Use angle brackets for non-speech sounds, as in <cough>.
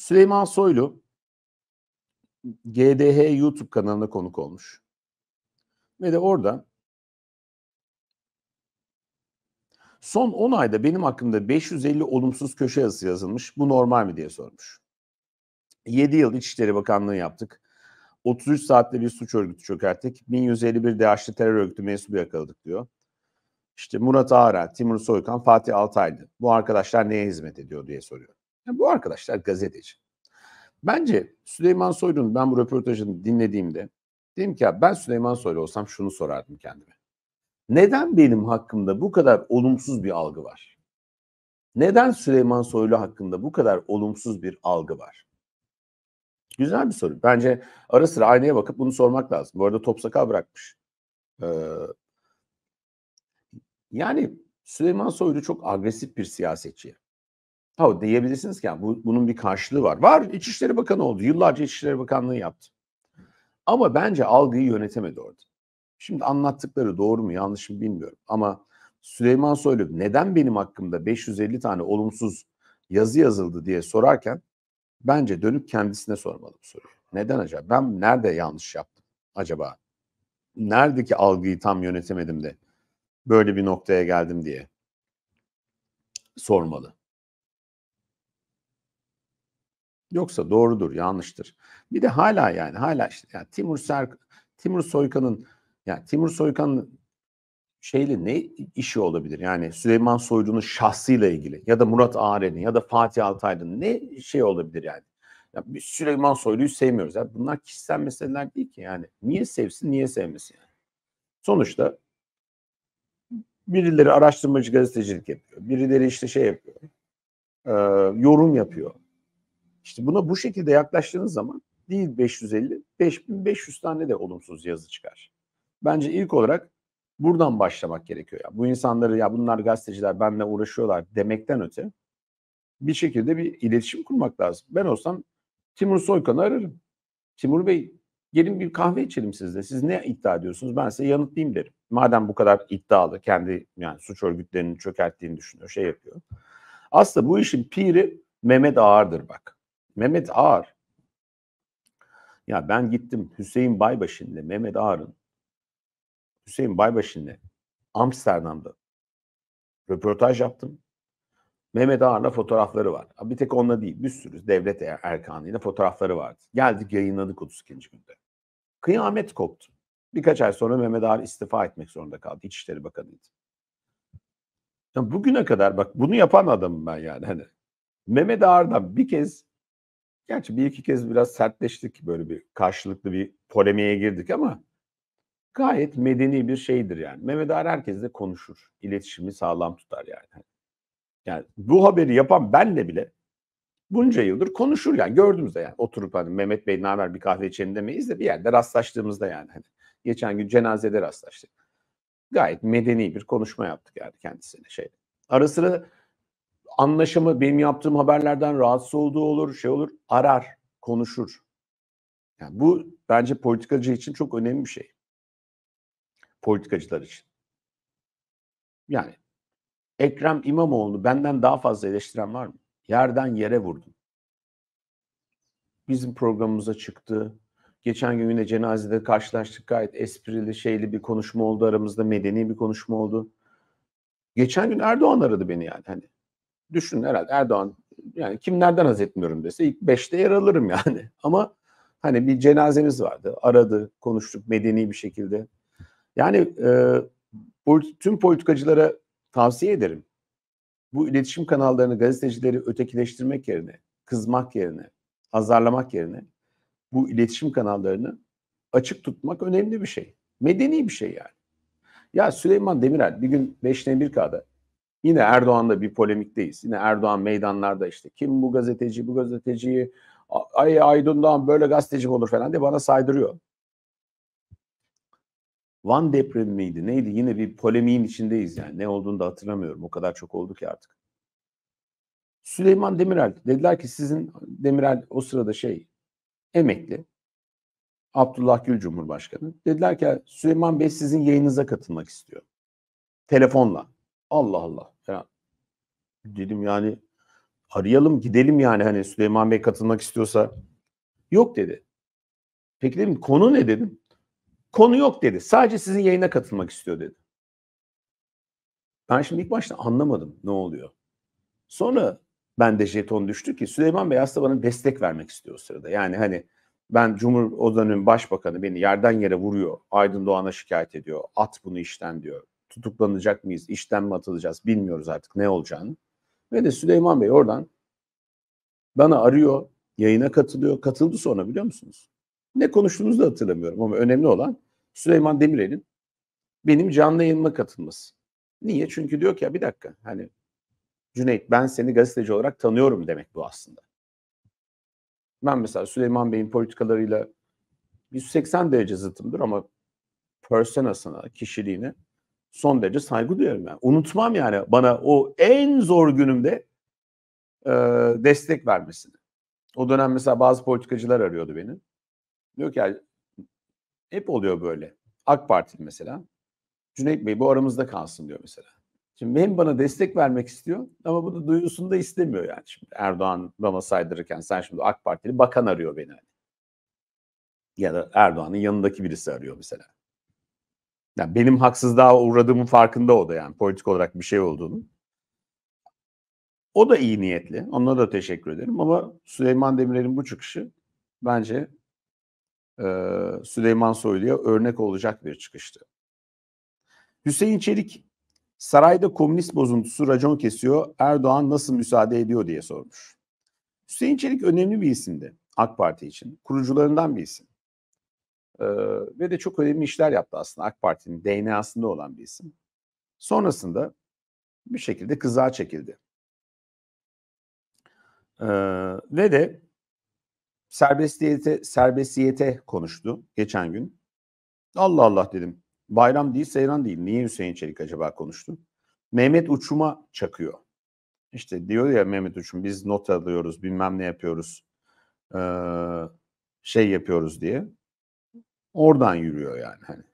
Süleyman Soylu GDH YouTube kanalına konuk olmuş. Ve de orada son 10 ayda benim hakkımda 550 olumsuz köşe yazısı yazılmış. Bu normal mi diye sormuş. 7 yıl İçişleri Bakanlığı yaptık. 33 saatte bir suç örgütü çökerttik. 1151 DH'li terör örgütü mensubu yakaladık diyor. İşte Murat Ağra, Timur Soykan, Fatih Altaylı. Bu arkadaşlar neye hizmet ediyor diye soruyor. Yani bu arkadaşlar gazeteci. Bence Süleyman Soylu'nun ben bu röportajını dinlediğimde dedim ki ya ben Süleyman Soylu olsam şunu sorardım kendime. Neden benim hakkımda bu kadar olumsuz bir algı var? Neden Süleyman Soylu hakkında bu kadar olumsuz bir algı var? Güzel bir soru. Bence ara sıra aynaya bakıp bunu sormak lazım. Bu arada top sakal bırakmış. Ee, yani Süleyman Soylu çok agresif bir siyasetçi. Ha diyebilirsiniz ki yani bu, bunun bir karşılığı var. Var İçişleri Bakanı oldu. Yıllarca İçişleri Bakanlığı yaptı. Ama bence algıyı yönetemedi orada. Şimdi anlattıkları doğru mu yanlış mı bilmiyorum. Ama Süleyman Soylu neden benim hakkımda 550 tane olumsuz yazı yazıldı diye sorarken bence dönüp kendisine sormalı bu soruyu. Neden acaba? Ben nerede yanlış yaptım acaba? Neredeki algıyı tam yönetemedim de böyle bir noktaya geldim diye sormalı. Yoksa doğrudur, yanlıştır. Bir de hala yani hala işte yani Timur Serk Timur Soykan'ın yani Timur Soykan'ın şeyle ne işi olabilir? Yani Süleyman Soylu'nun şahsıyla ilgili ya da Murat Ağren'in ya da Fatih Altaylı'nın ne şey olabilir yani? Ya biz Süleyman Soylu'yu sevmiyoruz. Yani bunlar kişisel meseleler değil ki yani. Niye sevsin, niye sevmesin yani? Sonuçta birileri araştırmacı gazetecilik yapıyor. Birileri işte şey yapıyor. E, yorum yapıyor. İşte buna bu şekilde yaklaştığınız zaman değil 550, 5500 tane de olumsuz yazı çıkar. Bence ilk olarak buradan başlamak gerekiyor. ya. bu insanları ya bunlar gazeteciler benle uğraşıyorlar demekten öte bir şekilde bir iletişim kurmak lazım. Ben olsam Timur Soykan'ı ararım. Timur Bey gelin bir kahve içelim sizle. Siz ne iddia ediyorsunuz? Ben size yanıtlayayım derim. Madem bu kadar iddialı kendi yani suç örgütlerini çökerttiğini düşünüyor, şey yapıyor. Aslında bu işin piri Mehmet Ağar'dır bak. Mehmet Ağar. Ya ben gittim Hüseyin Baybaşin'le Mehmet Ağar'ın Hüseyin Baybaşin'le Amsterdam'da röportaj yaptım. Mehmet Ağar'la fotoğrafları var. Bir tek onunla değil bir sürü devlet er-, erkanıyla fotoğrafları vardı. Geldik yayınladık 32. günde. Kıyamet koptu. Birkaç ay sonra Mehmet Ağar istifa etmek zorunda kaldı. İçişleri Bakanı'ydı. Ya bugüne kadar bak bunu yapan adamım ben yani. Hani Mehmet Ağar'dan bir kez Gerçi bir iki kez biraz sertleştik böyle bir karşılıklı bir polemiğe girdik ama gayet medeni bir şeydir yani. Mehmet Ağar herkesle konuşur. İletişimi sağlam tutar yani. Hani, yani bu haberi yapan benle bile bunca yıldır konuşur yani gördüğümüzde yani oturup hani Mehmet Bey ne haber bir kahve içelim demeyiz de bir yerde rastlaştığımızda yani hani geçen gün cenazede rastlaştık. Gayet medeni bir konuşma yaptık yani kendisine şey. Ara sıra anlaşımı benim yaptığım haberlerden rahatsız olduğu olur, şey olur, arar, konuşur. Yani bu bence politikacı için çok önemli bir şey. Politikacılar için. Yani Ekrem İmamoğlu benden daha fazla eleştiren var mı? Yerden yere vurdum. Bizim programımıza çıktı. Geçen gün yine cenazede karşılaştık. Gayet esprili, şeyli bir konuşma oldu aramızda. Medeni bir konuşma oldu. Geçen gün Erdoğan aradı beni yani. Hani düşünün herhalde Erdoğan yani kimlerden haz etmiyorum dese ilk beşte yer alırım yani. <laughs> Ama hani bir cenazemiz vardı. Aradı, konuştuk medeni bir şekilde. Yani e, tüm politikacılara tavsiye ederim. Bu iletişim kanallarını gazetecileri ötekileştirmek yerine, kızmak yerine, azarlamak yerine bu iletişim kanallarını açık tutmak önemli bir şey. Medeni bir şey yani. Ya Süleyman Demirel bir gün 5N1K'da Yine Erdoğan'la bir polemikteyiz. Yine Erdoğan meydanlarda işte kim bu gazeteci bu gazeteciyi ay Aydın'dan böyle gazeteci olur falan diye bana saydırıyor. Van depremi miydi neydi yine bir polemiğin içindeyiz yani ne olduğunu da hatırlamıyorum o kadar çok oldu ki artık. Süleyman Demirel dediler ki sizin Demirel o sırada şey emekli Abdullah Gül Cumhurbaşkanı dediler ki Süleyman Bey sizin yayınıza katılmak istiyor telefonla Allah Allah. Yani dedim yani arayalım gidelim yani hani Süleyman Bey katılmak istiyorsa. Yok dedi. Peki dedim konu ne dedim. Konu yok dedi. Sadece sizin yayına katılmak istiyor dedi. Ben şimdi ilk başta anlamadım ne oluyor. Sonra ben de jeton düştü ki Süleyman Bey aslında bana destek vermek istiyor o sırada. Yani hani ben Cumhur o dönemin başbakanı beni yerden yere vuruyor. Aydın Doğan'a şikayet ediyor. At bunu işten diyor tutuklanacak mıyız, işten mi atılacağız bilmiyoruz artık ne olacağını. Ve de Süleyman Bey oradan bana arıyor, yayına katılıyor. Katıldı sonra biliyor musunuz? Ne konuştuğumuzu da hatırlamıyorum ama önemli olan Süleyman Demirel'in benim canlı yayınıma katılması. Niye? Çünkü diyor ki ya bir dakika hani Cüneyt ben seni gazeteci olarak tanıyorum demek bu aslında. Ben mesela Süleyman Bey'in politikalarıyla 180 derece zıtımdır ama personasına, kişiliğine son derece saygı duyarım yani. Unutmam yani bana o en zor günümde e, destek vermesini. O dönem mesela bazı politikacılar arıyordu beni. Diyor ki yani, hep oluyor böyle. AK Parti mesela. Cüneyt Bey bu aramızda kalsın diyor mesela. Şimdi hem bana destek vermek istiyor ama bunu duyurusunu da istemiyor yani. Şimdi Erdoğan bana saydırırken sen şimdi AK Partili bakan arıyor beni. Hani. Ya da Erdoğan'ın yanındaki birisi arıyor mesela. Yani benim haksızlığa uğradığımın farkında o da yani politik olarak bir şey olduğunu. O da iyi niyetli. Onlara da teşekkür ederim. Ama Süleyman Demirel'in bu çıkışı bence e, Süleyman Soylu'ya örnek olacak bir çıkıştı. Hüseyin Çelik, sarayda komünist bozuntusu racon kesiyor, Erdoğan nasıl müsaade ediyor diye sormuş. Hüseyin Çelik önemli bir isimdi AK Parti için. Kurucularından bir isim ve de çok önemli işler yaptı aslında AK Parti'nin DNA'sında olan bir isim. Sonrasında bir şekilde kızağa çekildi. Ee, ve de serbestiyete, serbestiyete konuştu geçen gün. Allah Allah dedim. Bayram değil, seyran değil. Niye Hüseyin Çelik acaba konuştu? Mehmet Uçum'a çakıyor. İşte diyor ya Mehmet Uçum biz not alıyoruz, bilmem ne yapıyoruz, ee, şey yapıyoruz diye. Oradan yürüyor yani. Hani